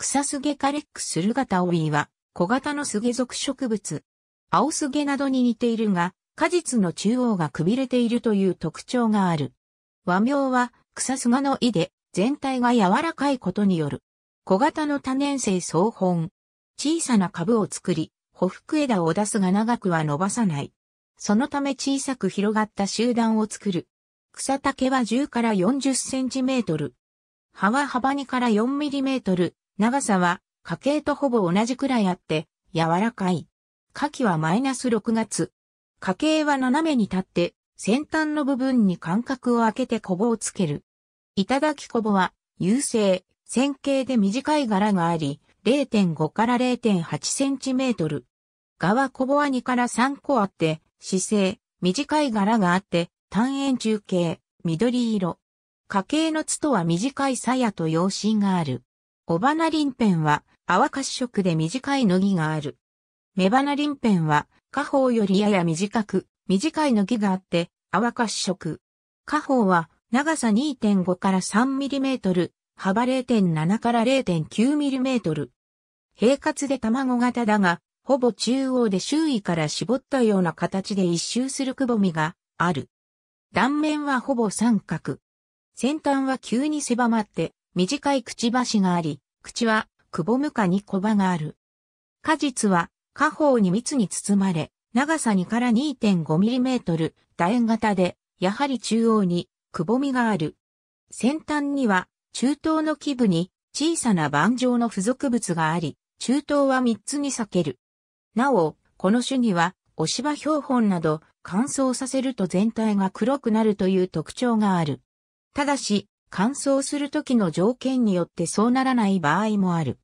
クサスゲカレックスルガタオイは、小型のスゲ属植物。青スゲなどに似ているが、果実の中央がくびれているという特徴がある。和名は、草すがの胃で、全体が柔らかいことによる。小型の多年生草本。小さな株を作り、ほふく枝を出すが長くは伸ばさない。そのため小さく広がった集団を作る。草丈は10から40センチメートル。葉は幅2から4ミリメートル。長さは、家計とほぼ同じくらいあって、柔らかい。下記はマイナス6月。家計は斜めに立って、先端の部分に間隔を空けてコボをつける。いただきコボは、優勢、線形で短い柄があり、0.5から0.8センチメートル。側コボは2から3個あって、姿勢、短い柄があって、単円中形、緑色。家系の筒は短い鞘と用心がある。雄花ペンは泡褐色で短いの木がある。雌花ペンは花方よりやや短く、短いの木があって、泡褐色。花方は長さ2.5から3ミリメートル、幅0.7から0.9ミリメートル。平滑で卵型だが、ほぼ中央で周囲から絞ったような形で一周するくぼみがある。断面はほぼ三角。先端は急に狭まって短いくちばしがあり、口は、くぼむかに小葉がある。果実は、下方に蜜に包まれ、長さ2から2 5トル、楕円型で、やはり中央に、くぼみがある。先端には、中東の基部に、小さな盤状の付属物があり、中東は3つに裂ける。なお、この種には、おし標本など、乾燥させると全体が黒くなるという特徴がある。ただし、乾燥する時の条件によってそうならない場合もある。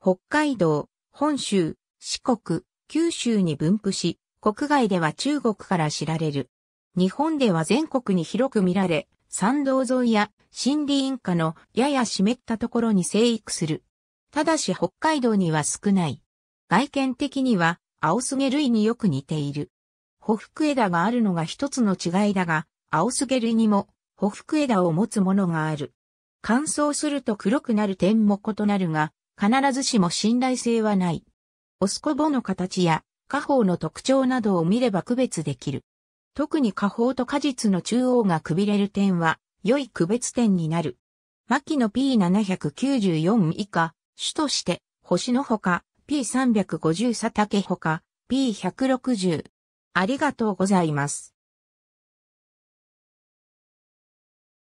北海道、本州、四国、九州に分布し、国外では中国から知られる。日本では全国に広く見られ、山道沿いや森林下のやや湿ったところに生育する。ただし北海道には少ない。外見的には青すげ類によく似ている。ほふく枝があるのが一つの違いだが、青すげ類にもほふく枝を持つものがある。乾燥すると黒くなる点も異なるが、必ずしも信頼性はない。オスコボの形や、花宝の特徴などを見れば区別できる。特に花宝と果実の中央がくびれる点は、良い区別点になる。キの P794 以下、種として、星のほか、P350 佐竹ほか、P160。ありがとうございます。